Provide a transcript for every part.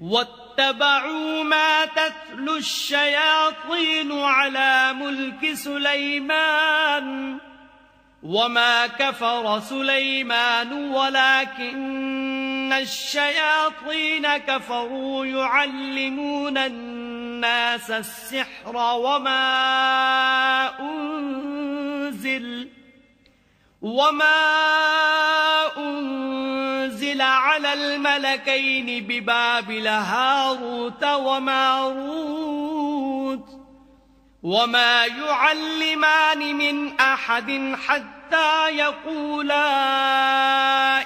واتبعوا ما تتلو الشياطين على ملك سليمان وما كفر سليمان ولكن الشياطين كفروا يعلمون الناس السحر وما أنزل وما أنزل نزل على الملكين ببابل هاروت وماروت وما يعلمان من أحد حتى يقولا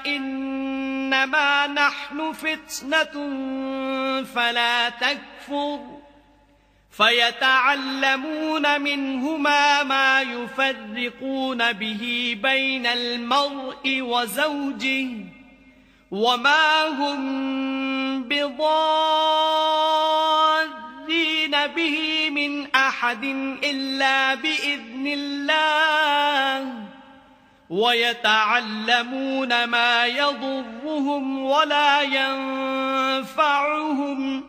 إنما نحن فتنة فلا تكفر فيتعلمون منهما ما يفرقون به بين المرء وزوجه وما هم بضادين به من أحد إلا بإذن الله ويتعلمون ما يضرهم ولا ينفعهم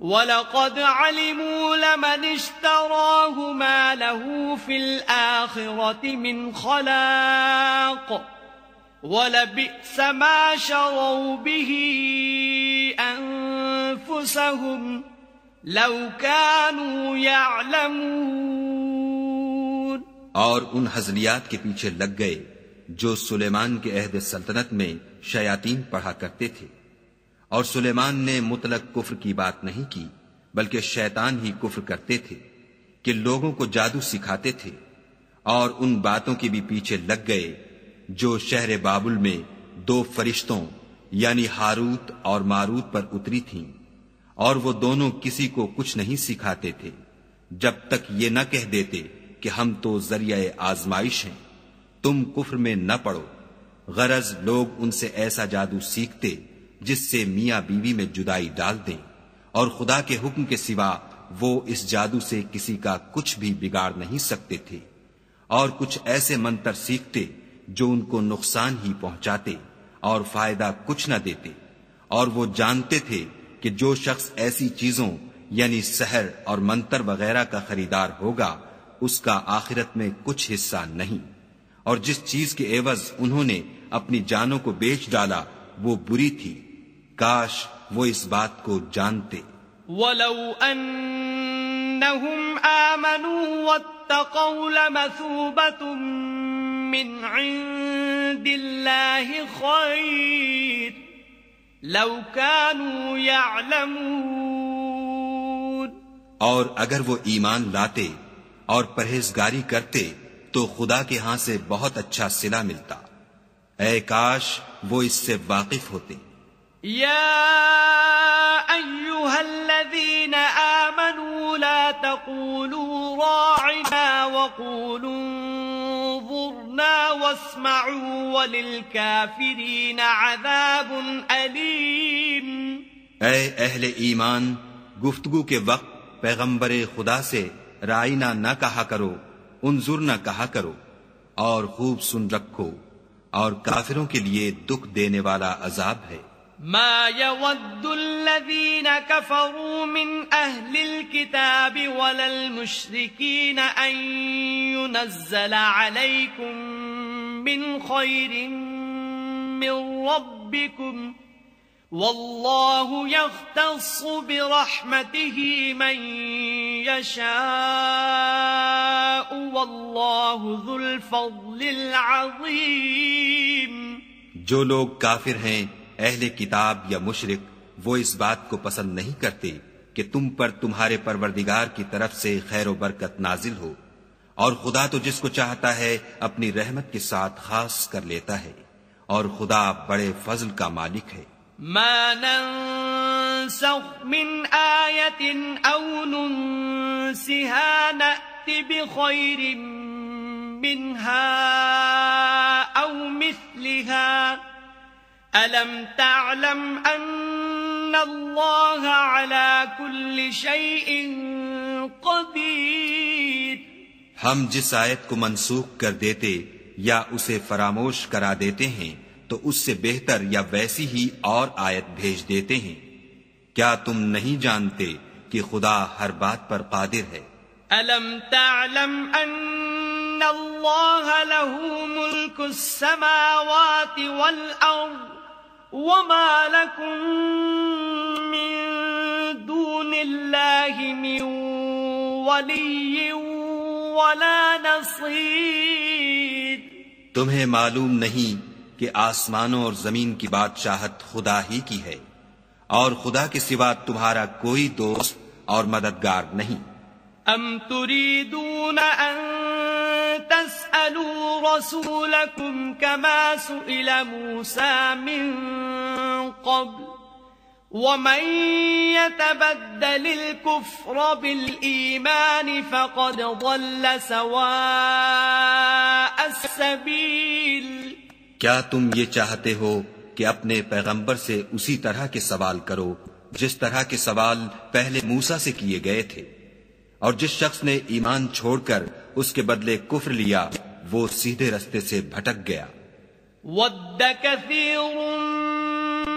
ولقد علموا لمن اشتراه ما له في الآخرة من خلاق और उन हजनियात के पीछे लग गए जो सुलेमान के अहद सल्तनत में शयातीन पढ़ा करते थे और सुलेमान ने मुतलक कुफर की बात नहीं की बल्कि शैतान ही कुफ्र करते थे कि लोगों को जादू सिखाते थे और उन बातों के भी पीछे लग गए जो शहर बाबुल में दो फरिश्तों यानी हारूत और मारूत पर उतरी थीं और वो दोनों किसी को कुछ नहीं सिखाते थे जब तक ये न कह देते कि हम तो जरिया आजमाइश हैं तुम कुफर में न पड़ो गरज लोग उनसे ऐसा जादू सीखते जिससे मियाँ बीवी में जुदाई डाल दें और खुदा के हुक्म के सिवा वो इस जादू से किसी का कुछ भी बिगाड़ नहीं सकते थे और कुछ ऐसे मंत्र सीखते जो उनको नुकसान ही पहुंचाते और फायदा कुछ न देते और वो जानते थे कि जो शख्स ऐसी चीजों यानी शहर और मंतर वगैरह का खरीदार होगा उसका आखिरत में कुछ हिस्सा नहीं और जिस चीज के एवज उन्होंने अपनी जानों को बेच डाला वो बुरी थी काश वो इस बात को जानते वलऊ أنهم آمنوا واتقوا لمثوبة من عند الله خير لو كانوا يعلمون اور اگر وہ ایمان لاتے اور پرہیزگاری کرتے تو خدا کے ہاں سے بہت اچھا سلا ملتا اے کاش وہ اس سے واقف ہوتے یا أيها الذین آمنوا لا تقولوا راعنا وقولوا واسمعوا وللكافرين عذاب أليم اے اہل ایمان گفتگو के वक्त पैगंबर खुदा से राइना न कहा करो उनजुर न कहा करो और खूब सुन रखो और काफिरों के लिए दुख देने वाला अजाब है ما يود الذين كفروا من أهل الكتاب ولا المشركين أن ينزل عليكم من خير من ربكم والله يختص برحمته من يشاء والله ذو الفضل العظيم जो लोग काफिर हैं अहले किताब या मुशरिक वो इस बात को पसंद नहीं करते कि तुम पर तुम्हारे परवरदिगार की तरफ से खैर बरकत नाजिल हो اور خدا تو جس کو چاہتا ہے اپنی رحمت کے ساتھ خاص کر لیتا ہے اور خدا بڑے فضل کا مالک ہے ما ننسخ من آیت او ننسها نأت بخیر منها او مثلها الم تعلم ان اللہ على كل شيء قدیر हम जिस आयत को मनसूख कर देते या उसे फरामोश करा देते हैं तो उससे बेहतर या वैसी ही और आयत भेज देते हैं क्या तुम नहीं जानते कि खुदा हर बात पर कादिर है अलम तालम अन तुम्हें मालूम नहीं कि आसमानों और जमीन की बादशाहत खुदा ही की है और खुदा के सिवा तुम्हारा कोई दोस्त और मददगार नहीं أم تريدون أن تسألوا رسولكم كما سئل موسى من قبل क्या तुम ये चाहते हो कि अपने पैगंबर से उसी तरह के सवाल करो जिस तरह के सवाल पहले मूसा से किए गए थे और जिस शख्स ने ईमान छोड़कर उसके बदले कुफर लिया वो सीधे रस्ते से भटक गया वद्द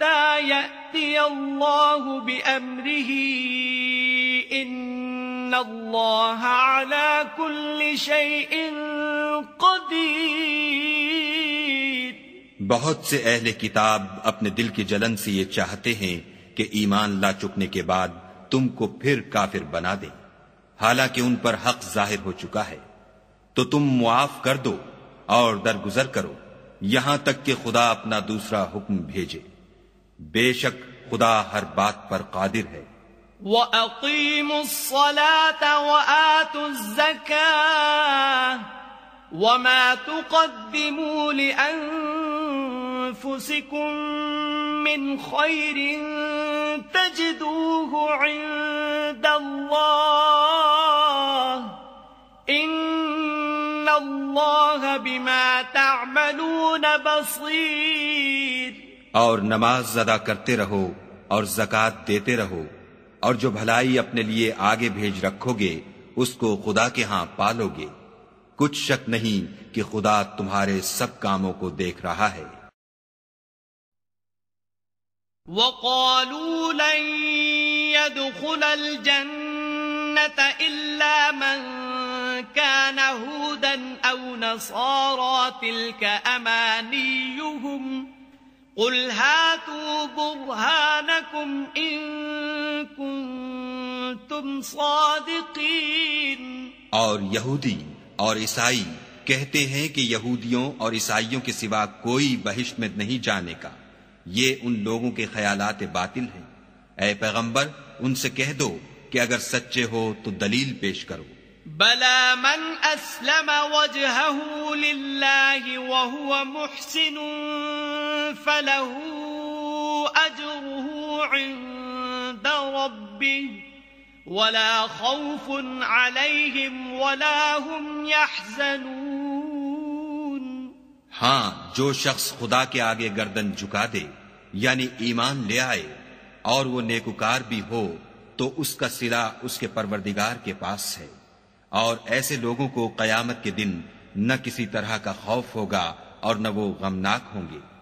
बहुत से अहले किताब अपने दिल की जलन से ये चाहते हैं कि ईमान ला चुकने के बाद तुमको फिर काफिर बना दे हालांकि उन पर हक जाहिर हो चुका है तो तुम मुआफ कर दो और दरगुजर करो यहां तक कि खुदा अपना दूसरा हुक्म भेजे شک خدا ہر بات پر قادر ہے وَأَقِيمُوا الصَّلَاةَ وَآتُوا الزَّكَاةَ وَمَا تُقَدِّمُوا لِأَنفُسِكُم مِّنْ خَيْرٍ تَجِدُوهُ عِندَ اللَّهِ إِنَّ اللَّهَ بِمَا تَعْمَلُونَ بَصِيرٌ और नमाज अदा करते रहो और जक़ात देते रहो और जो भलाई अपने लिए आगे भेज रखोगे उसको खुदा के यहाँ पालोगे कुछ शक नहीं कि खुदा तुम्हारे सब कामों को देख रहा है وقالوا لن يدخل الجنة إلا من كان هودا أو نصارى تلك أمانيهم قل هاتوا برهانكم إن كنتم صادقين और यहूदी और ईसाई कहते हैं कि यहूदियों और ईसाइयों के सिवा कोई बहिष्ट में नहीं जाने का ये उन लोगों के ख्यालात बातिल हैं ऐ पैगंबर उनसे कह दो कि अगर सच्चे हो तो दलील पेश करो بلى من أسلم وجهه لله وهو محسن فله أجره عند ربه ولا خوف عليهم ولا هم يحزنون جو شخص خدا کے खुदा گردن جھکا دے یعنی ایمان لے ईमान اور وہ نیکوکار بھی ہو تو اس کا उसका اس کے پروردگار کے پاس ہے और ऐसे लोगों को कयामत के दिन न किसी तरह का खौफ होगा और न वो गमनाक होंगे